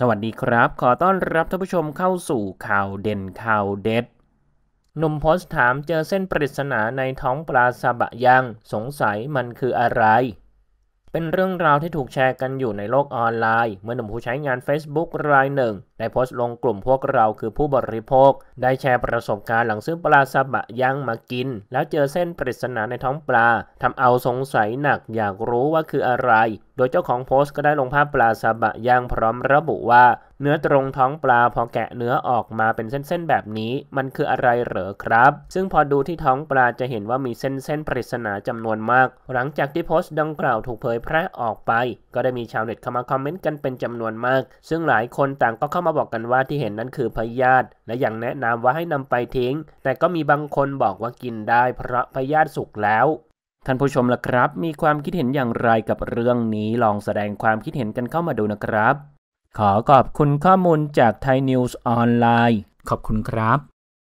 สวัสดีครับ ขอต้อนรับท่านผู้ชมเข้าสู่ข่าวเด่นข่าวเด็ดหนุ่มโพสถามเจอเส้นปริศนาในท้องปลาซาบะยังสงสัยมันคืออะไร เป็นเรื่องราวที่ถูกแชร์กันอยู่ในโลกออนไลน์ เมื่อหนุ่มผู้ใช้งาน Facebook รายหนึ่ง ได้โพสต์ลงกลุ่มพวกเราคือผู้บริโภค ได้แชร์ประสบการณ์หลังซื้อปลาซาบะยังมากิน แล้วเจอเส้นปริศนาในท้องปลาทำเอาสงสัยหนักอยากรู้ว่าคืออะไรโดยเจ้าของโพสต์ก็ได้ลงภาพปลาซาบะย่างพร้อมระบุว่า เนื้อตรงท้องปลาพอแกะเนื้อออกมาเป็นเส้น ๆแบบนี้ มันคืออะไรเหรอครับ ซึ่งพอดูที่ท้องปลาจะเห็นว่ามีเส้น ๆ ปริศนาจำนวนมาก หลังจากที่โพสต์ดังกล่าวถูกเผยแพร่ออกไป ก็ได้มีชาวเน็ตเข้ามาคอมเมนต์กันเป็นจำนวนมาก ซึ่งหลายคนต่างก็เข้ามาบอกกันว่าที่เห็นนั้นคือพยาธิและอย่างแนะนำว่าให้นำไปทิ้ง แต่ก็มีบางคนบอกว่ากินได้ เพราะพยาธิสุกแล้วท่านผู้ชมล่ะครับ มีความคิดเห็นอย่างไรกับเรื่องนี้ ลองแสดงความคิดเห็นกันเข้ามาดูนะครับ ขอขอบคุณข้อมูลจากไทยนิวส์ออนไลน์ ขอบคุณครับ